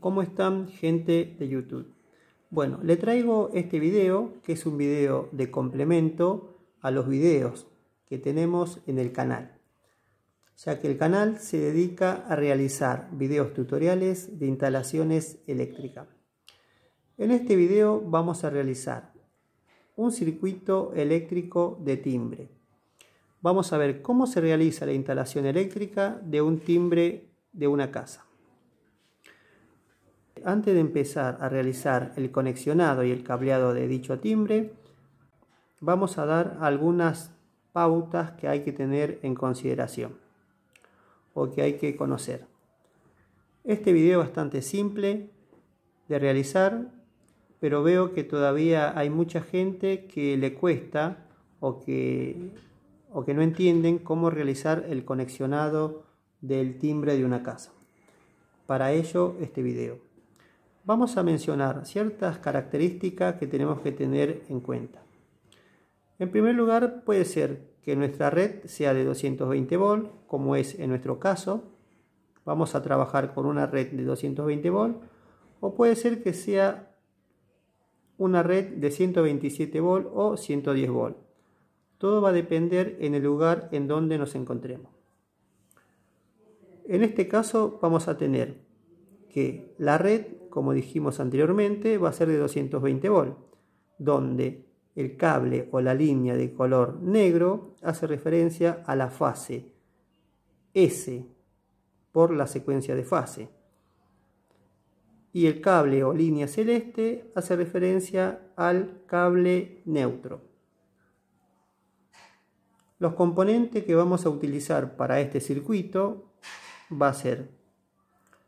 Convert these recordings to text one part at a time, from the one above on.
¿Cómo están gente de YouTube? Bueno, le traigo este video que es un video de complemento a los videos que tenemos en el canal, ya que el canal se dedica a realizar videos tutoriales de instalaciones eléctricas. En este video vamos a realizar un circuito eléctrico de timbre. Vamos a ver cómo se realiza la instalación eléctrica de un timbre de una casa. Antes de empezar a realizar el conexionado y el cableado de dicho timbre, vamos a dar algunas pautas que hay que tener en consideración o que hay que conocer. Este video es bastante simple de realizar, pero veo que todavía hay mucha gente que le cuesta o que, no entienden cómo realizar el conexionado del timbre de una casa. Para ello, este video vamos a mencionar ciertas características que tenemos que tener en cuenta. En primer lugar, puede ser que nuestra red sea de 220 volt, como es en nuestro caso. Vamos a trabajar con una red de 220 volt, o puede ser que sea una red de 127 volt o 110 volt. Todo va a depender en el lugar en donde nos encontremos. En este caso vamos a tener que la red como dijimos anteriormente, va a ser de 220 volt, donde el cable o la línea de color negro hace referencia a la fase S por la secuencia de fase. Y el cable o línea celeste hace referencia al cable neutro. Los componentes que vamos a utilizar para este circuito va a ser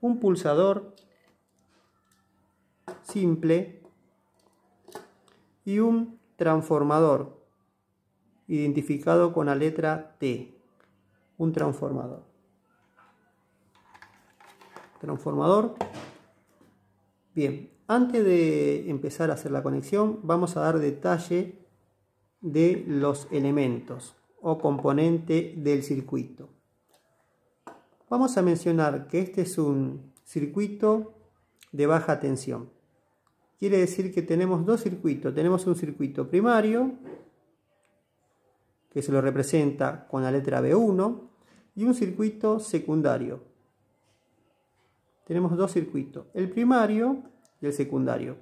un pulsador simple y un transformador identificado con la letra T. Un transformador. Transformador. Bien, antes de empezar a hacer la conexión, vamos a dar detalle de los elementos o componente del circuito. Vamos a mencionar que este es un circuito de baja tensión. Quiere decir que tenemos dos circuitos. Tenemos un circuito primario, que se lo representa con la letra B1, y un circuito secundario. Tenemos dos circuitos, el primario y el secundario.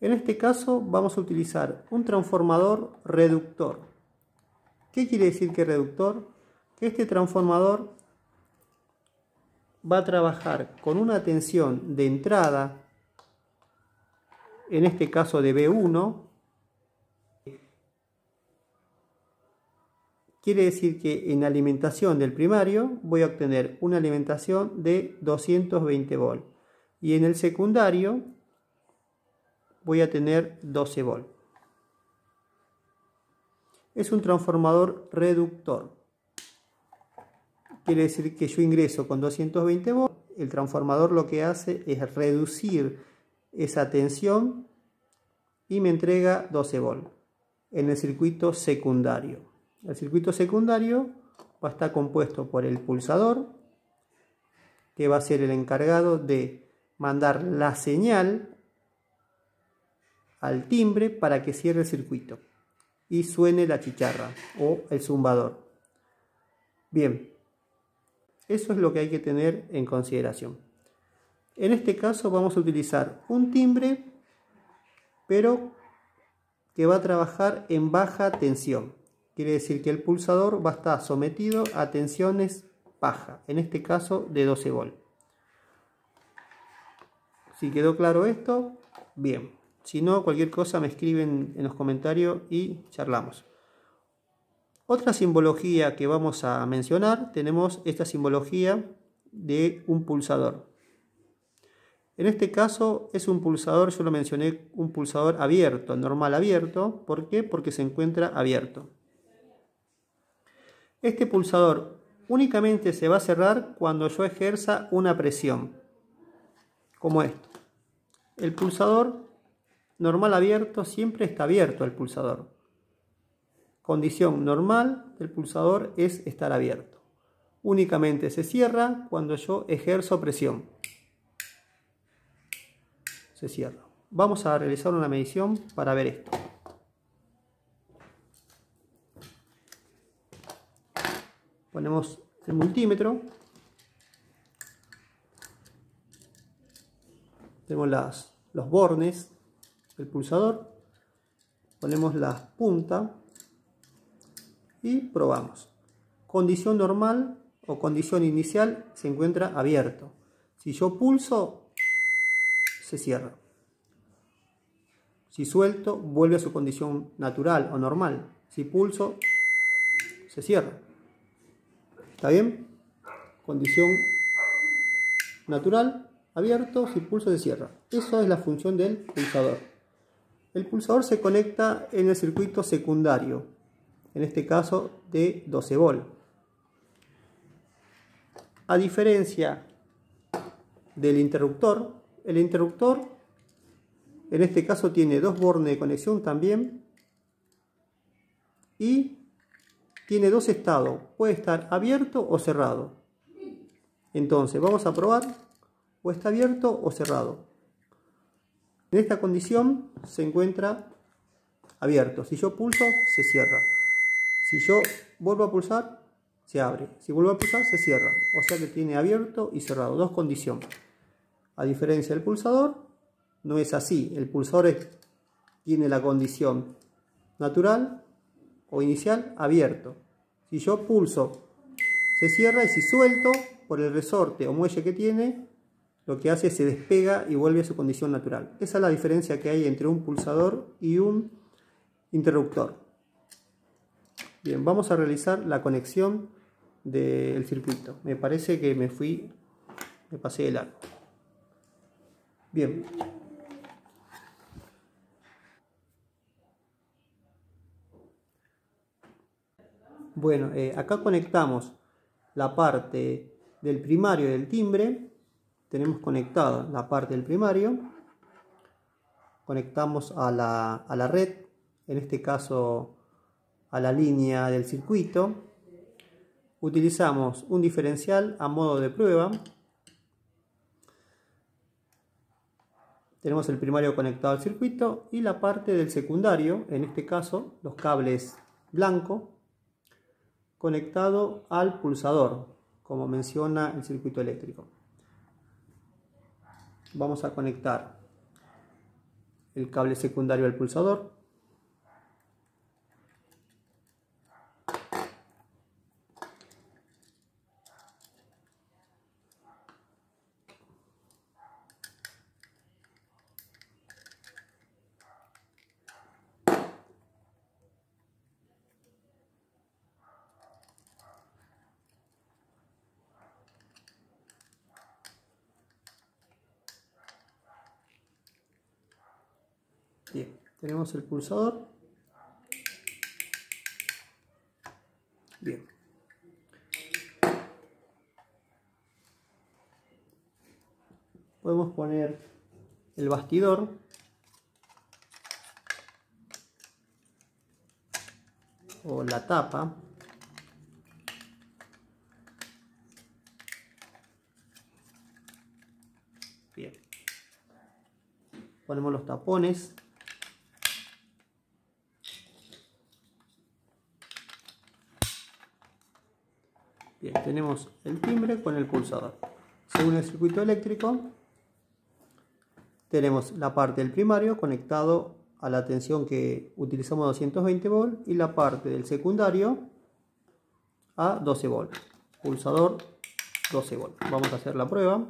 En este caso vamos a utilizar un transformador reductor. ¿Qué quiere decir que reductor? Que este transformador va a trabajar con una tensión de entrada en este caso de B1, quiere decir que en alimentación del primario voy a obtener una alimentación de 220 volt y en el secundario voy a tener 12 volt. Es un transformador reductor. Quiere decir que yo ingreso con 220 volt, el transformador lo que hace es reducir esa tensión y me entrega 12 v en el circuito secundario. El circuito secundario va a estar compuesto por el pulsador, que va a ser el encargado de mandar la señal al timbre para que cierre el circuito y suene la chicharra o el zumbador. Bien, eso es lo que hay que tener en consideración. En este caso vamos a utilizar un timbre, pero que va a trabajar en baja tensión. Quiere decir que el pulsador va a estar sometido a tensiones baja, en este caso de 12 volt. Si quedó claro esto, bien. Si no, cualquier cosa me escriben en los comentarios y charlamos. Otra simbología que vamos a mencionar, tenemos esta simbología de un pulsador. En este caso es un pulsador, yo lo mencioné, un pulsador abierto, normal abierto. ¿Por qué? Porque se encuentra abierto. Este pulsador únicamente se va a cerrar cuando yo ejerza una presión, como esto. El pulsador normal abierto siempre está abierto el pulsador. Condición normal del pulsador es estar abierto. Únicamente se cierra cuando yo ejerzo presión se cierra. Vamos a realizar una medición para ver esto. Ponemos el multímetro. Tenemos los bornes del pulsador. Ponemos la punta y probamos. Condición normal o condición inicial se encuentra abierto. Si yo pulso, se cierra. Si suelto, vuelve a su condición natural o normal. Si pulso, se cierra. ¿Está bien? Condición natural, abierto, si pulso, se cierra. Eso es la función del pulsador. El pulsador se conecta en el circuito secundario, en este caso de 12 volt. A diferencia del interruptor, el interruptor, en este caso, tiene dos bornes de conexión también. Y tiene dos estados. Puede estar abierto o cerrado. Entonces, vamos a probar. O está abierto o cerrado. En esta condición se encuentra abierto. Si yo pulso, se cierra. Si yo vuelvo a pulsar, se abre. Si vuelvo a pulsar, se cierra. O sea que tiene abierto y cerrado. Dos condiciones. A diferencia del pulsador, no es así. El pulsador tiene la condición natural o inicial abierto. Si yo pulso, se cierra y si suelto por el resorte o muelle que tiene, lo que hace es se despega y vuelve a su condición natural. Esa es la diferencia que hay entre un pulsador y un interruptor. Bien, vamos a realizar la conexión del circuito. Me parece que me fui, me pasé el arco. Bien. Bueno, eh, acá conectamos la parte del primario del timbre. Tenemos conectada la parte del primario. Conectamos a la, a la red, en este caso a la línea del circuito. Utilizamos un diferencial a modo de prueba Tenemos el primario conectado al circuito y la parte del secundario, en este caso los cables blanco, conectado al pulsador, como menciona el circuito eléctrico. Vamos a conectar el cable secundario al pulsador. Bien, tenemos el pulsador. Bien. Podemos poner el bastidor. O la tapa. Bien. Ponemos los tapones. tenemos el timbre con el pulsador. Según el circuito eléctrico, tenemos la parte del primario conectado a la tensión que utilizamos 220 volt y la parte del secundario a 12 volts. Pulsador 12 volt. Vamos a hacer la prueba.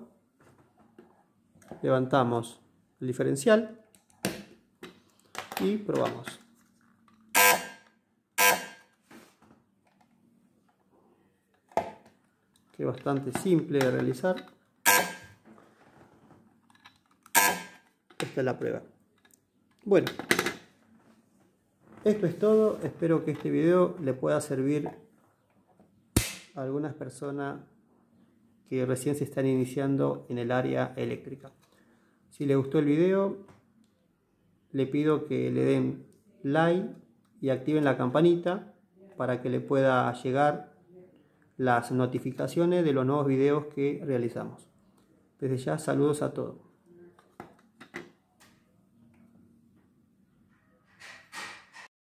Levantamos el diferencial y probamos. bastante simple de realizar. Esta es la prueba. Bueno, esto es todo. Espero que este video le pueda servir a algunas personas que recién se están iniciando en el área eléctrica. Si le gustó el video, le pido que le den like y activen la campanita para que le pueda llegar las notificaciones de los nuevos videos que realizamos. Desde ya, saludos a todos.